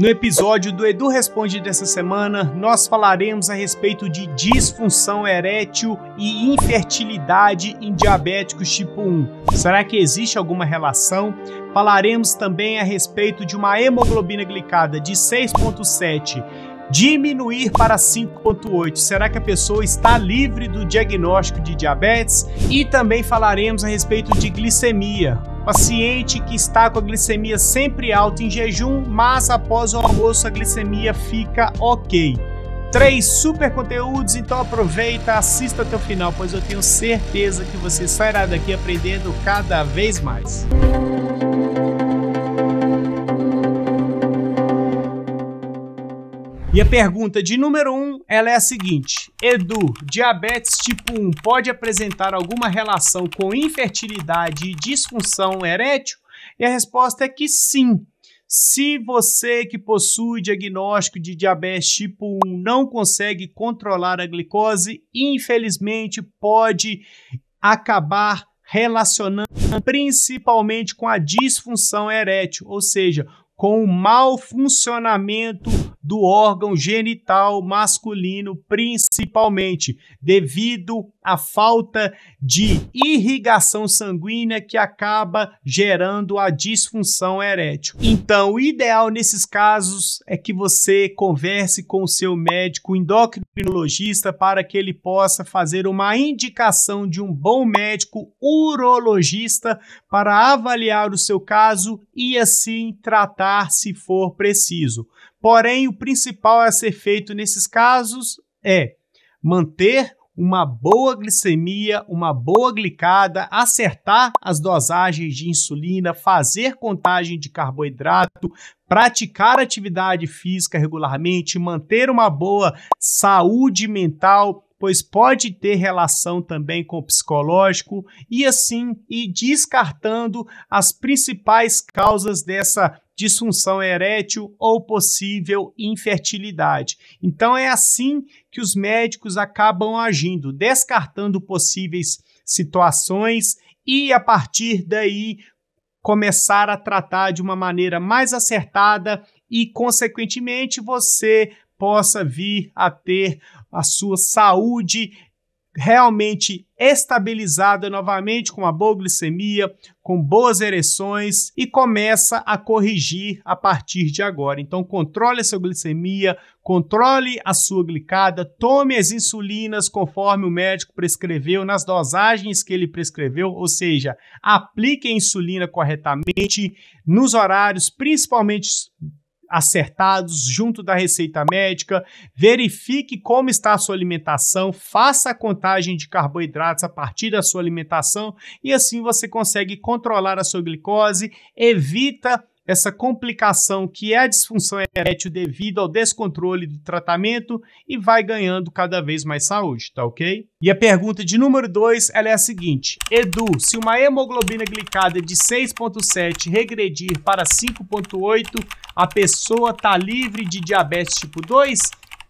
No episódio do Edu Responde dessa semana, nós falaremos a respeito de disfunção erétil e infertilidade em diabéticos tipo 1. Será que existe alguma relação? Falaremos também a respeito de uma hemoglobina glicada de 6,7 diminuir para 5,8. Será que a pessoa está livre do diagnóstico de diabetes? E também falaremos a respeito de glicemia, Paciente que está com a glicemia sempre alta em jejum, mas após o almoço a glicemia fica ok. Três super conteúdos, então aproveita, assista até o final, pois eu tenho certeza que você sairá daqui aprendendo cada vez mais. E a pergunta de número um ela é a seguinte: Edu, diabetes tipo 1 pode apresentar alguma relação com infertilidade e disfunção erétil? E a resposta é que sim. Se você que possui diagnóstico de diabetes tipo 1 não consegue controlar a glicose, infelizmente pode acabar relacionando principalmente com a disfunção erétil, ou seja, com o mau funcionamento do órgão genital masculino, principalmente, devido a falta de irrigação sanguínea que acaba gerando a disfunção erétil. Então, o ideal nesses casos é que você converse com o seu médico endocrinologista para que ele possa fazer uma indicação de um bom médico urologista para avaliar o seu caso e assim tratar se for preciso. Porém, o principal a ser feito nesses casos é manter uma boa glicemia, uma boa glicada, acertar as dosagens de insulina, fazer contagem de carboidrato, praticar atividade física regularmente, manter uma boa saúde mental pois pode ter relação também com o psicológico e assim e descartando as principais causas dessa disfunção erétil ou possível infertilidade. Então é assim que os médicos acabam agindo, descartando possíveis situações e a partir daí começar a tratar de uma maneira mais acertada e consequentemente você possa vir a ter a sua saúde realmente estabilizada novamente com uma boa glicemia, com boas ereções e começa a corrigir a partir de agora. Então controle a sua glicemia, controle a sua glicada, tome as insulinas conforme o médico prescreveu, nas dosagens que ele prescreveu, ou seja, aplique a insulina corretamente nos horários, principalmente acertados junto da receita médica, verifique como está a sua alimentação, faça a contagem de carboidratos a partir da sua alimentação e assim você consegue controlar a sua glicose, evita essa complicação que é a disfunção erétil devido ao descontrole do tratamento e vai ganhando cada vez mais saúde, tá ok? E a pergunta de número 2, é a seguinte. Edu, se uma hemoglobina glicada de 6.7 regredir para 5.8, a pessoa está livre de diabetes tipo 2?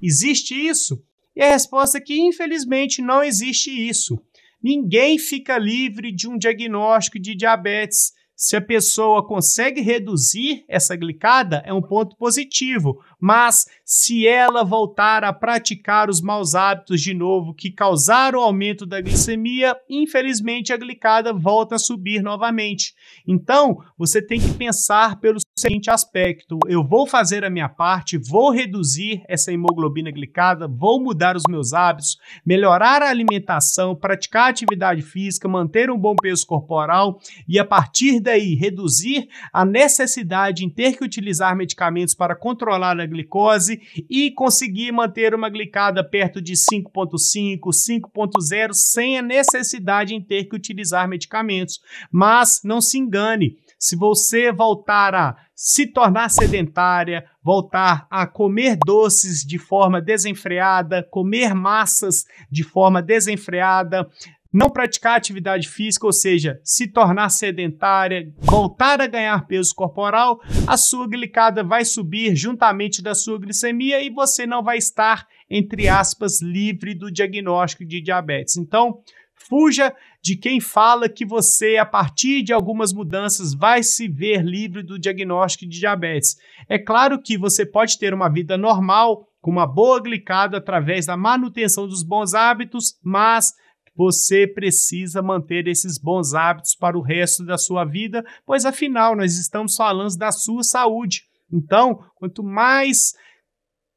Existe isso? E a resposta é que, infelizmente, não existe isso. Ninguém fica livre de um diagnóstico de diabetes se a pessoa consegue reduzir essa glicada, é um ponto positivo, mas se ela voltar a praticar os maus hábitos de novo que causaram o aumento da glicemia, infelizmente a glicada volta a subir novamente. Então, você tem que pensar pelo seguinte aspecto: eu vou fazer a minha parte, vou reduzir essa hemoglobina glicada, vou mudar os meus hábitos, melhorar a alimentação, praticar atividade física, manter um bom peso corporal e a partir da daí reduzir a necessidade em ter que utilizar medicamentos para controlar a glicose e conseguir manter uma glicada perto de 5.5, 5.0 sem a necessidade em ter que utilizar medicamentos. Mas não se engane, se você voltar a se tornar sedentária, voltar a comer doces de forma desenfreada, comer massas de forma desenfreada, não praticar atividade física, ou seja, se tornar sedentária, voltar a ganhar peso corporal, a sua glicada vai subir juntamente da sua glicemia e você não vai estar, entre aspas, livre do diagnóstico de diabetes. Então, fuja de quem fala que você, a partir de algumas mudanças, vai se ver livre do diagnóstico de diabetes. É claro que você pode ter uma vida normal, com uma boa glicada através da manutenção dos bons hábitos, mas você precisa manter esses bons hábitos para o resto da sua vida, pois afinal nós estamos falando da sua saúde. Então, quanto mais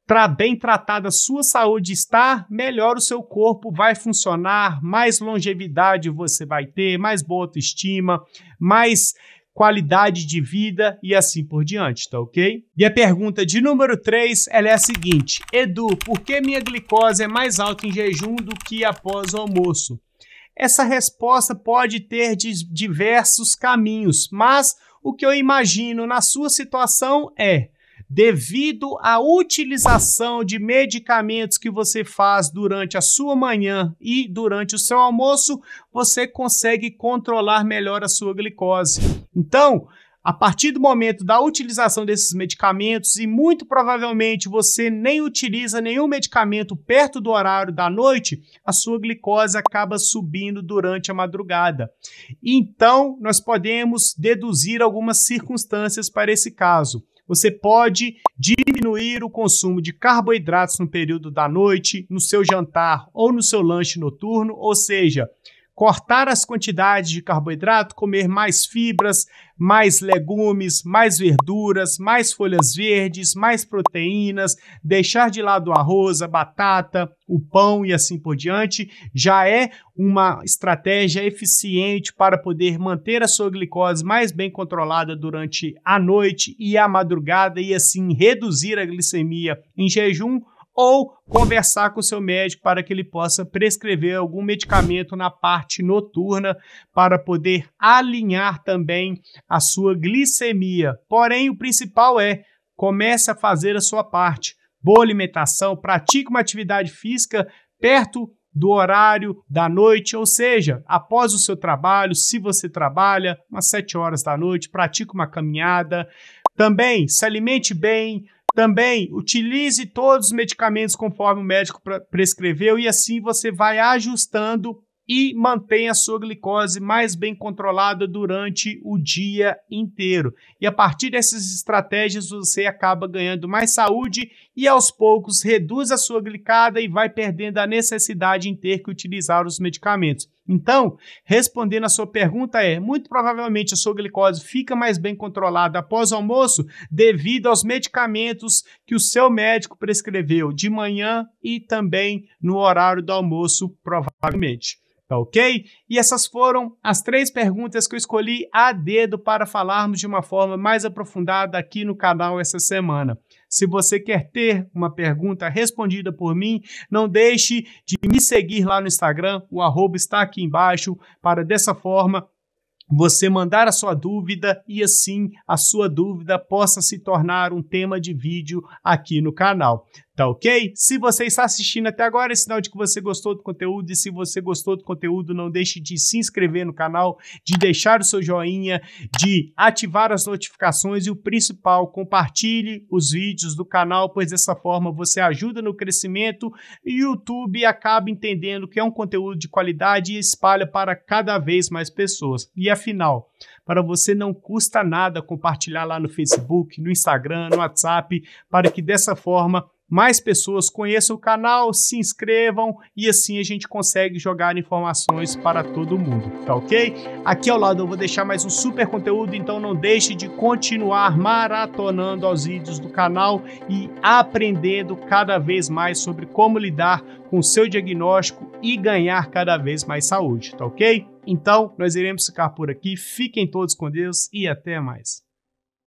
tra bem tratada a sua saúde está, melhor o seu corpo vai funcionar, mais longevidade você vai ter, mais boa autoestima, mais qualidade de vida e assim por diante, tá ok? E a pergunta de número 3 ela é a seguinte: Edu, por que minha glicose é mais alta em jejum do que após o almoço? Essa resposta pode ter diversos caminhos, mas o que eu imagino na sua situação é devido à utilização de medicamentos que você faz durante a sua manhã e durante o seu almoço, você consegue controlar melhor a sua glicose. Então, a partir do momento da utilização desses medicamentos, e muito provavelmente você nem utiliza nenhum medicamento perto do horário da noite, a sua glicose acaba subindo durante a madrugada. Então, nós podemos deduzir algumas circunstâncias para esse caso você pode diminuir o consumo de carboidratos no período da noite, no seu jantar ou no seu lanche noturno, ou seja, cortar as quantidades de carboidrato, comer mais fibras, mais legumes, mais verduras, mais folhas verdes, mais proteínas, deixar de lado o arroz, a batata, o pão e assim por diante, já é uma estratégia eficiente para poder manter a sua glicose mais bem controlada durante a noite e a madrugada e assim reduzir a glicemia em jejum ou conversar com o seu médico para que ele possa prescrever algum medicamento na parte noturna para poder alinhar também a sua glicemia. Porém, o principal é comece a fazer a sua parte. Boa alimentação, pratique uma atividade física perto do horário da noite, ou seja, após o seu trabalho, se você trabalha, umas 7 horas da noite, pratique uma caminhada. Também se alimente bem, também utilize todos os medicamentos conforme o médico prescreveu e assim você vai ajustando e mantém a sua glicose mais bem controlada durante o dia inteiro. E a partir dessas estratégias você acaba ganhando mais saúde e aos poucos reduz a sua glicada e vai perdendo a necessidade em ter que utilizar os medicamentos. Então, respondendo a sua pergunta é, muito provavelmente a sua glicose fica mais bem controlada após o almoço devido aos medicamentos que o seu médico prescreveu de manhã e também no horário do almoço, provavelmente. Tá ok? E essas foram as três perguntas que eu escolhi a dedo para falarmos de uma forma mais aprofundada aqui no canal essa semana. Se você quer ter uma pergunta respondida por mim, não deixe de me seguir lá no Instagram, o arroba está aqui embaixo, para dessa forma você mandar a sua dúvida e assim a sua dúvida possa se tornar um tema de vídeo aqui no canal. Tá ok? Se você está assistindo até agora, é sinal de que você gostou do conteúdo. E se você gostou do conteúdo, não deixe de se inscrever no canal, de deixar o seu joinha, de ativar as notificações e o principal, compartilhe os vídeos do canal, pois dessa forma você ajuda no crescimento e o YouTube acaba entendendo que é um conteúdo de qualidade e espalha para cada vez mais pessoas. E afinal, para você não custa nada compartilhar lá no Facebook, no Instagram, no WhatsApp, para que dessa forma mais pessoas conheçam o canal, se inscrevam e assim a gente consegue jogar informações para todo mundo, tá ok? Aqui ao lado eu vou deixar mais um super conteúdo, então não deixe de continuar maratonando os vídeos do canal e aprendendo cada vez mais sobre como lidar com o seu diagnóstico e ganhar cada vez mais saúde, tá ok? Então, nós iremos ficar por aqui. Fiquem todos com Deus e até mais.